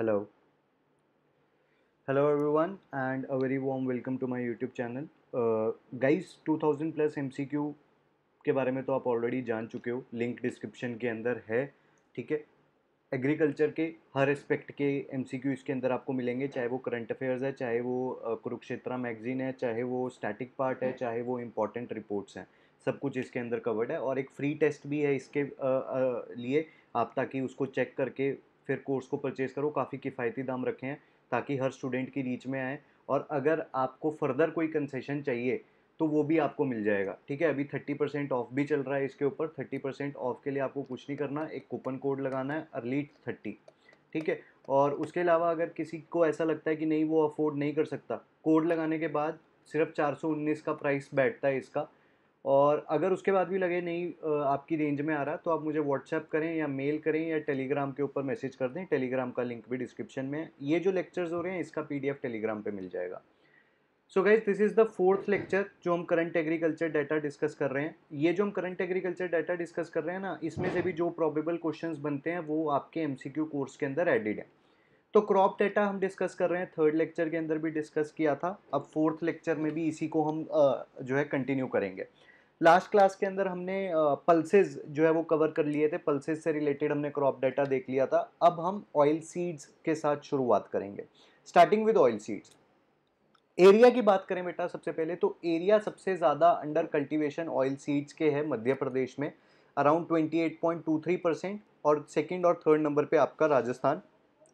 hello hello everyone and a very warm welcome to my youtube channel uh, guys 2000 plus mcq के बारे में तो आप already जान चुके हो लिंक डिस्क्रिप्शन के अंदर है ठीक है एग्रीकल्चर के हर एस्पेक्ट के एम इसके अंदर आपको मिलेंगे चाहे वो करंट अफेयर्स है चाहे वो कुरुक्षेत्रा मैगजीन है चाहे वो स्टैटिक पार्ट है चाहे वो इम्पॉर्टेंट रिपोर्ट्स हैं सब कुछ इसके अंदर कवर्ड है और एक फ्री टेस्ट भी है इसके लिए आप ताकि उसको चेक करके फिर कोर्स को परचेज़ करो काफ़ी किफ़ायती दाम रखे हैं ताकि हर स्टूडेंट की रीच में आए और अगर आपको फर्दर कोई कंसेशन चाहिए तो वो भी आपको मिल जाएगा ठीक है अभी थर्टी परसेंट ऑफ भी चल रहा है इसके ऊपर थर्टी परसेंट ऑफ के लिए आपको कुछ नहीं करना एक कूपन कोड लगाना है अर्ली थर्टी ठीक है और उसके अलावा अगर किसी को ऐसा लगता है कि नहीं वो अफोर्ड नहीं कर सकता कोड लगाने के बाद सिर्फ चार सौ उन्नीस का प्राइस बैठता है इसका और अगर उसके बाद भी लगे नहीं आपकी रेंज में आ रहा तो आप मुझे व्हाट्सएप करें या मेल करें या टेलीग्राम के ऊपर मैसेज कर दें टेलीग्राम का लिंक भी डिस्क्रिप्शन में है ये जो लेक्चर्स हो रहे हैं इसका पीडीएफ टेलीग्राम पे मिल जाएगा so guys this is the fourth lecture जो हम करंट एग्रीकल्चर डाटा डिस्कस कर रहे हैं ये जो हम करंट एग्रीकल्चर डाटा डिस्कस कर रहे हैं ना इसमें से भी जो प्रॉबेबल क्वेश्चन बनते हैं वो आपके एम कोर्स के अंदर एडिड है तो क्रॉप डाटा हम डिस्कस कर रहे हैं थर्ड लेक्चर के अंदर भी डिस्कस किया था अब फोर्थ लेक्चर में भी इसी को हम जो है कंटिन्यू करेंगे लास्ट क्लास के अंदर हमने पल्सेज जो है वो कवर कर लिए थे पल्सेज से रिलेटेड हमने क्रॉप डाटा देख लिया था अब हम ऑयल सीड्स के साथ शुरुआत करेंगे starting with oil seeds area की बात करें बेटा सबसे पहले तो एरिया सबसे ज़्यादा अंडर कल्टीवेशन ऑयल सीड्स के है मध्य प्रदेश में अराउंड थ्री परसेंट और सेकेंड और थर्ड नंबर पे आपका राजस्थान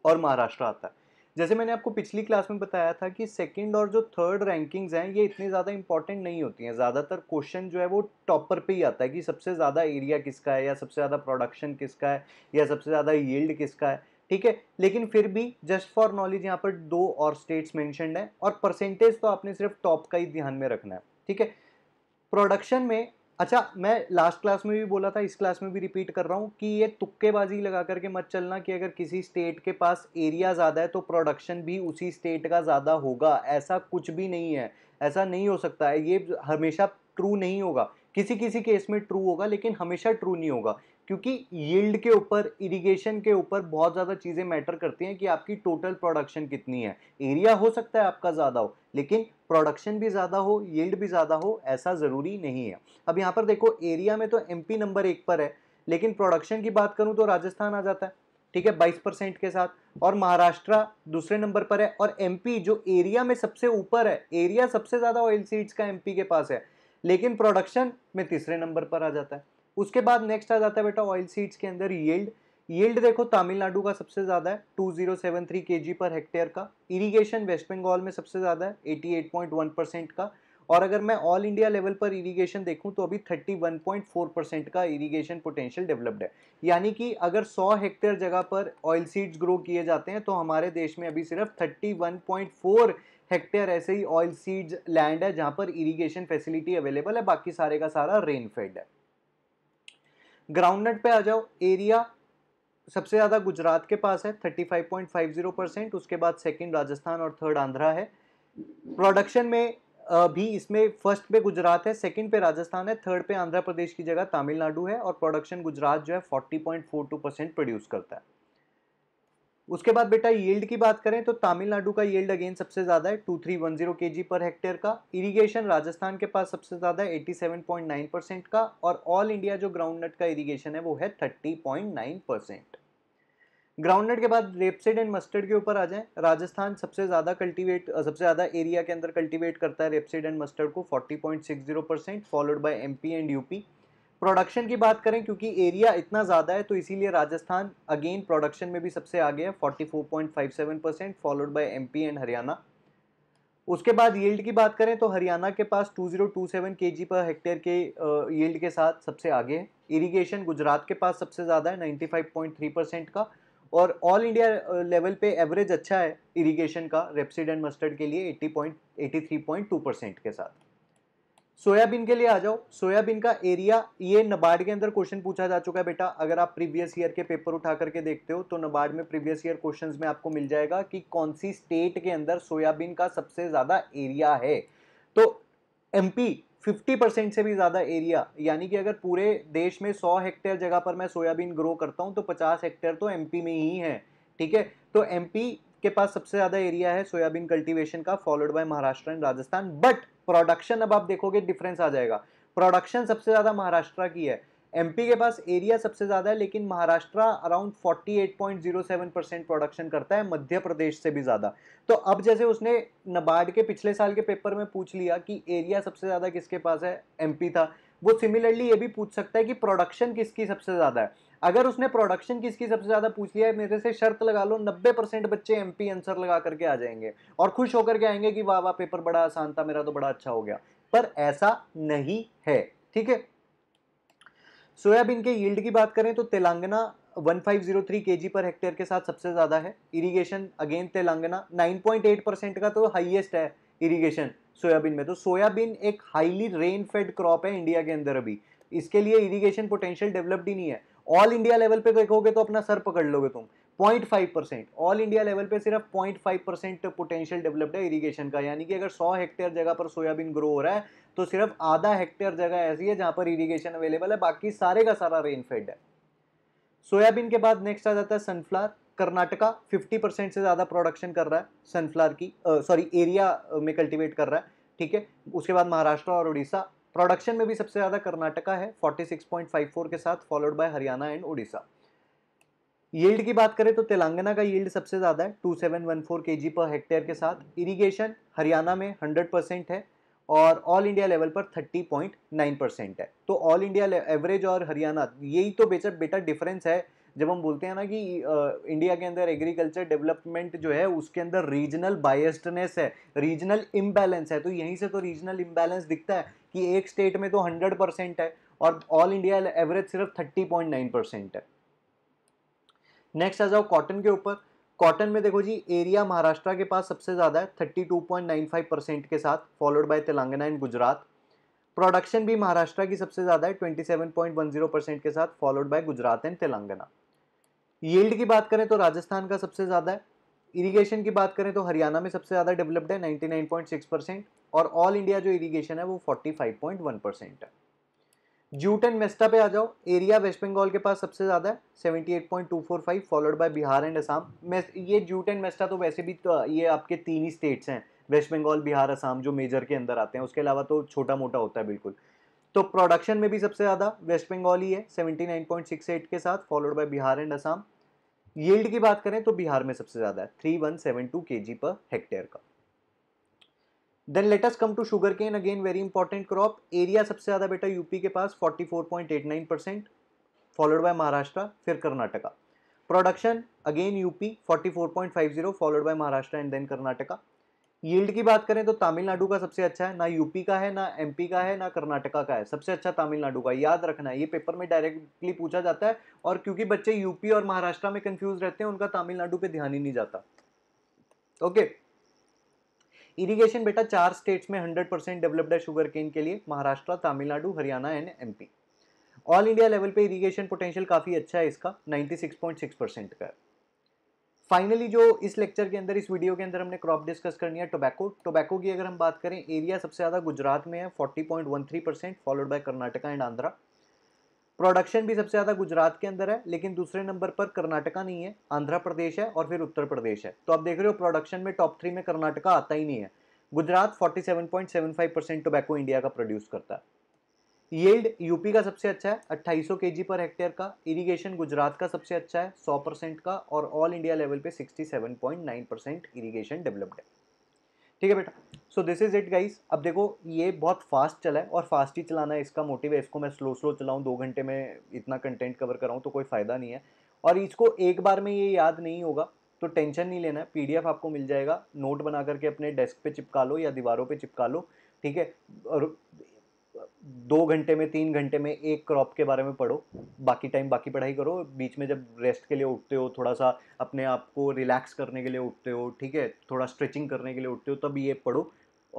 और महाराष्ट्र आता है जैसे मैंने आपको पिछली क्लास में बताया था कि सेकंड और जो थर्ड रैंकिंग्स हैं ये इतनी ज़्यादा इंपॉर्टेंट नहीं होती हैं ज़्यादातर क्वेश्चन जो है वो टॉपर पे ही आता है कि सबसे ज़्यादा एरिया किसका है या सबसे ज़्यादा प्रोडक्शन किसका है या सबसे ज़्यादा यील्ड किसका है ठीक है लेकिन फिर भी जस्ट फॉर नॉलेज यहाँ पर दो और स्टेट्स मैंशनड हैं और परसेंटेज तो आपने सिर्फ टॉप का ही ध्यान में रखना है ठीक है प्रोडक्शन में अच्छा मैं लास्ट क्लास में भी बोला था इस क्लास में भी रिपीट कर रहा हूँ कि ये तुक्केबाजी लगा करके मत चलना कि अगर किसी स्टेट के पास एरिया ज़्यादा है तो प्रोडक्शन भी उसी स्टेट का ज़्यादा होगा ऐसा कुछ भी नहीं है ऐसा नहीं हो सकता है ये हमेशा ट्रू नहीं होगा किसी किसी केस में ट्रू होगा लेकिन हमेशा ट्रू नहीं होगा क्योंकि यील्ड के ऊपर इरिगेशन के ऊपर बहुत ज़्यादा चीज़ें मैटर करती हैं कि आपकी टोटल प्रोडक्शन कितनी है एरिया हो सकता है आपका ज़्यादा हो लेकिन प्रोडक्शन भी ज़्यादा हो यील्ड भी ज़्यादा हो ऐसा ज़रूरी नहीं है अब यहाँ पर देखो एरिया में तो एम नंबर एक पर है लेकिन प्रोडक्शन की बात करूँ तो राजस्थान आ जाता है ठीक है बाईस परसेंट के साथ और महाराष्ट्र दूसरे नंबर पर है और एम जो एरिया में सबसे ऊपर है एरिया सबसे ज़्यादा ऑयल सीड्स का एम के पास है लेकिन प्रोडक्शन में तीसरे नंबर पर आ जाता है उसके बाद नेक्स्ट आ जाता है बेटा ऑयल सीड्स के अंदर येल्ड येल्ड देखो तमिलनाडु का सबसे ज़्यादा है 2073 केजी पर हेक्टेयर का इरिगेशन वेस्ट बंगाल में सबसे ज़्यादा है 88.1 परसेंट का और अगर मैं ऑल इंडिया लेवल पर इरिगेशन देखूं तो अभी 31.4 परसेंट का इरिगेशन पोटेंशियल डेवलप्ड है यानी कि अगर 100 हेक्टेयर जगह पर ऑयल सीड्स ग्रो किए जाते हैं तो हमारे देश में अभी सिर्फ 31.4 हेक्टेयर ऐसे ही ऑयल सीड्स लैंड है जहाँ पर इरीगेशन फैसिलिटी अवेलेबल है बाकी सारे का सारा रेनफेड है ग्राउंडनट पे आ जाओ एरिया सबसे ज़्यादा गुजरात के पास है 35.50 परसेंट उसके बाद सेकंड राजस्थान और थर्ड आंध्रा है प्रोडक्शन में भी इसमें फर्स्ट पे गुजरात है सेकंड पे राजस्थान है थर्ड पे आंध्र प्रदेश की जगह तमिलनाडु है और प्रोडक्शन गुजरात जो है 40.42 परसेंट प्रोड्यूस करता है उसके बाद बेटा यील्ड की बात करें तो तमिलनाडु का यील्ड अगेन सबसे ज़्यादा है टू थ्री वन जीरो के जी पर हेक्टेयर का इरिगेशन राजस्थान के पास सबसे ज़्यादा है eighty seven point nine percent का और ऑल इंडिया जो ग्राउंड नट का इरिगेशन है वो है thirty point nine percent groundnut के बाद रेपसीड एंड मस्टर्ड के ऊपर आ जाएं राजस्थान सबसे ज़्यादा कल्टीवेट सबसे ज़्यादा एरिया के अंदर कल्टीवेट करता है रेपसीड एंड मस्टर्ड को zero percent followed M P and UP production की बात करें क्योंकि एरिया इतना ज़्यादा है तो इसीलिए राजस्थान अगेन प्रोडक्शन में भी सबसे आगे है 44.57 percent followed by MP and Haryana उसके बाद यील्ड की बात करें तो हरियाणा के पास 2027 केजी पर हेक्टेयर के यील्ड के साथ सबसे आगे है इरिगेशन गुजरात के पास सबसे ज़्यादा है नाइन्टी परसेंट का और ऑल इंडिया लेवल पे एवरेज अच्छा है इरीगेशन का रेपसीड एंड मस्टर्ड के लिए एट्टी परसेंट के साथ सोयाबीन के लिए आ जाओ सोयाबीन का एरिया ये नबार्ड के अंदर क्वेश्चन पूछा जा चुका है बेटा अगर आप प्रीवियस ईयर के पेपर उठा करके देखते हो तो नबार्ड में प्रीवियस ईयर क्वेश्चंस में आपको मिल जाएगा कि कौन सी स्टेट के अंदर सोयाबीन का सबसे ज़्यादा एरिया है तो एमपी 50 परसेंट से भी ज़्यादा एरिया यानी कि अगर पूरे देश में 100 हेक्टेयर जगह पर मैं सोयाबीन ग्रो करता हूँ तो 50 हेक्टेयर तो एमपी में ही है ठीक है तो एमपी के पास सबसे ज़्यादा एरिया है सोयाबीन कल्टीवेशन का followed by Maharashtra and Rajasthan but production अब आप देखोगे डिफरेंस आ जाएगा प्रोडक्शन सबसे ज़्यादा महाराष्ट्र की है एमपी के पास एरिया सबसे ज़्यादा है लेकिन महाराष्ट्र अराउंड 48.07 परसेंट प्रोडक्शन करता है मध्य प्रदेश से भी ज़्यादा तो अब जैसे उसने नबार्ड के पिछले साल के पेपर में पूछ लिया कि एरिया सबसे ज़्यादा किसके पास है एमपी था वो सिमिलरली ये भी पूछ सकता है कि प्रोडक्शन किसकी सबसे ज़्यादा है अगर उसने प्रोडक्शन किसकी सबसे ज़्यादा पूछ लिया है मेरे से शर्त लगा लो नब्बे परसेंट बच्चे एम आंसर लगा करके आ जाएंगे और खुश होकर के आएंगे कि वाह वाह पेपर बड़ा आसान था मेरा तो बड़ा अच्छा हो गया पर ऐसा नहीं है ठीक है सोयाबीन के यील्ड की बात करें तो तेलंगाना 1503 केजी पर हेक्टेयर के साथ सबसे ज़्यादा है इरिगेशन अगेन तेलंगाना 9.8 परसेंट का तो हाईएस्ट है इरिगेशन सोयाबीन में तो सोयाबीन एक हाईली रेन फेड क्रॉप है इंडिया के अंदर अभी इसके लिए इरिगेशन पोटेंशियल डेवलप्ड ही नहीं है ऑल इंडिया लेवल पे देखोगे तो अपना सर पकड़ लोगे तुम 0.5 परसेंट ऑल इंडिया लेवल पे सिर्फ 0.5 परसेंट पोटेंशियल डेवलप्ड है इरिगेशन का यानी कि अगर 100 हेक्टेयर जगह पर सोयाबीन ग्रो हो रहा है तो सिर्फ आधा हेक्टेयर जगह ऐसी है जहां पर इरिगेशन अवेलेबल है बाकी सारे का सारा रेनफेड है सोयाबीन के बाद नेक्स्ट आ जाता है सनफ्लावर कर्नाटका 50 परसेंट से ज़्यादा प्रोडक्शन कर रहा है सनफ्लावर की सॉरी एरिया में कल्टीवेट कर रहा है ठीक है उसके बाद महाराष्ट्र और उड़ीसा प्रोडक्शन में भी सबसे ज़्यादा कर्नाटका है 46.54 के साथ followed by Haryana and Orissa yield की बात करें तो तेलंगाना का यील्ड सबसे ज़्यादा है 2714 जी पर हेक्टेयर के साथ इरिगेशन हरियाणा में 100 परसेंट है और ऑल इंडिया लेवल पर 30.9 परसेंट है तो ऑल इंडिया एवरेज और हरियाणा यही तो बेचर बेटा डिफरेंस है जब हम बोलते हैं ना कि इंडिया के अंदर एग्रीकल्चर डेवलपमेंट जो है उसके अंदर रीजनल बायस्डनेस है रीजनल इम्बैलेंस है तो यहीं से तो रीजनल इम्बैलेंस दिखता है कि एक स्टेट में तो हंड्रेड परसेंट है और ऑल इंडिया एवरेज सिर्फ थर्टी पॉइंट नाइन परसेंट है नेक्स्ट आ जाओ कॉटन के ऊपर कॉटन में देखो जी एरिया महाराष्ट्र के पास सबसे ज़्यादा है 32.95 परसेंट के साथ followed by Telangana and Gujarat production भी महाराष्ट्र की सबसे ज़्यादा है 27.10 परसेंट के साथ followed by Gujarat and Telangana yield की बात करें तो राजस्थान का सबसे ज़्यादा है इरिगेशन की बात करें तो हरियाणा में सबसे ज़्यादा डेवलप्ड है 99.6 परसेंट और ऑल इंडिया जो इरिगेशन है वो 45.1 परसेंट है जूट एंड मेस्टा पे आ जाओ एरिया वेस्ट बंगाल के पास सबसे ज़्यादा है 78.245 followed by Bihar and Assam ये जूट एंड मेस्टा तो वैसे भी तो ये आपके तीन ही स्टेट्स हैं वेस्ट बंगाल बिहार असम जो मेजर के अंदर आते हैं उसके अलावा तो छोटा मोटा होता है बिल्कुल तो प्रोडक्शन में भी सबसे ज़्यादा वेस्ट बंगाल ही है 79.68 के साथ followed by Bihar and Assam yield की बात करें तो बिहार में सबसे ज़्यादा है 3172 केजी पर हेक्टेयर का then let's come to sugarcane again very important crop area सबसे ज़्यादा बेटा यूपी के पास 44.89 परसेंट फॉलोड बाय महाराष्ट्र फिर Karnataka production again UP 44.50 followed by Maharashtra and then Karnataka yield की बात करें तो तमिलनाडु का सबसे अच्छा है ना यूपी का है ना एमपी का है ना कर्नाटका का है सबसे अच्छा तमिलनाडु का याद रखना है ये पेपर में डायरेक्टली पूछा जाता है और क्योंकि बच्चे यूपी और महाराष्ट्र में कंफ्यूज रहते हैं उनका तमिलनाडु पे ध्यान ही नहीं जाता ओके इरीगेशन बेटा चार स्टेट्स में हंड्रेड परसेंट डेवलप्ड है शुगर केन के लिए Maharashtra Tamil Nadu Haryana and MP all India level पे इरीगेशन पोटेंशियल काफ़ी अच्छा है इसका 96.6 परसेंट का है फाइनली जो इस लेक्चर के अंदर इस वीडियो के अंदर हमने क्रॉप डिस्कस करनी है टोबैको टोबैको की अगर हम बात करें एरिया सबसे ज़्यादा गुजरात में है 40.13 percent followed by Karnataka and Andhra production भी सबसे ज़्यादा गुजरात के अंदर है लेकिन दूसरे नंबर पर कर्नाटका नहीं है आंध्र प्रदेश है और फिर उत्तर प्रदेश है तो आप देख रहे हो प्रोडक्शन में टॉप थ्री में कर्नाटका आता ही नहीं है Gujarat five percent tobacco India का प्रोड्यूस करता है येल्ड यूपी का सबसे अच्छा है अट्ठाईस सौ पर हेक्टेयर का इरिगेशन गुजरात का सबसे अच्छा है 100 परसेंट का और ऑल इंडिया लेवल पे 67.9 परसेंट इरीगेशन डेवलप्ड है ठीक है बेटा so this is it guys अब देखो ये बहुत फास्ट चला है और फास्ट ही चलाना है इसका मोटिव है इसको मैं स्लो स्लो चलाऊँ दो घंटे में इतना कंटेंट कवर कराऊँ तो कोई फ़ायदा नहीं है और इसको एक बार में ये याद नहीं होगा तो टेंशन नहीं लेना है एफ आपको मिल जाएगा नोट बना करके अपने डेस्क पे चिपका लो या दीवारों पे चिपका लो ठीक है और दो घंटे में तीन घंटे में एक क्रॉप के बारे में पढ़ो बाकी टाइम बाकी पढ़ाई करो बीच में जब रेस्ट के लिए उठते हो थोड़ा सा अपने आप को रिलैक्स करने के लिए उठते हो ठीक है थोड़ा स्ट्रेचिंग करने के लिए उठते हो तब ये पढ़ो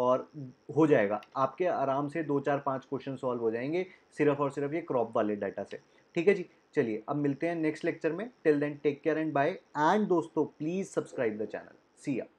और हो जाएगा आपके आराम से दो चार पाँच क्वेश्चन सॉल्व हो जाएंगे सिर्फ और सिर्फ ये क्रॉप वाले डाटा से ठीक है जी चलिए अब मिलते हैं नेक्स्ट लेक्चर में till then take care and bye and दोस्तों please subscribe the channel see या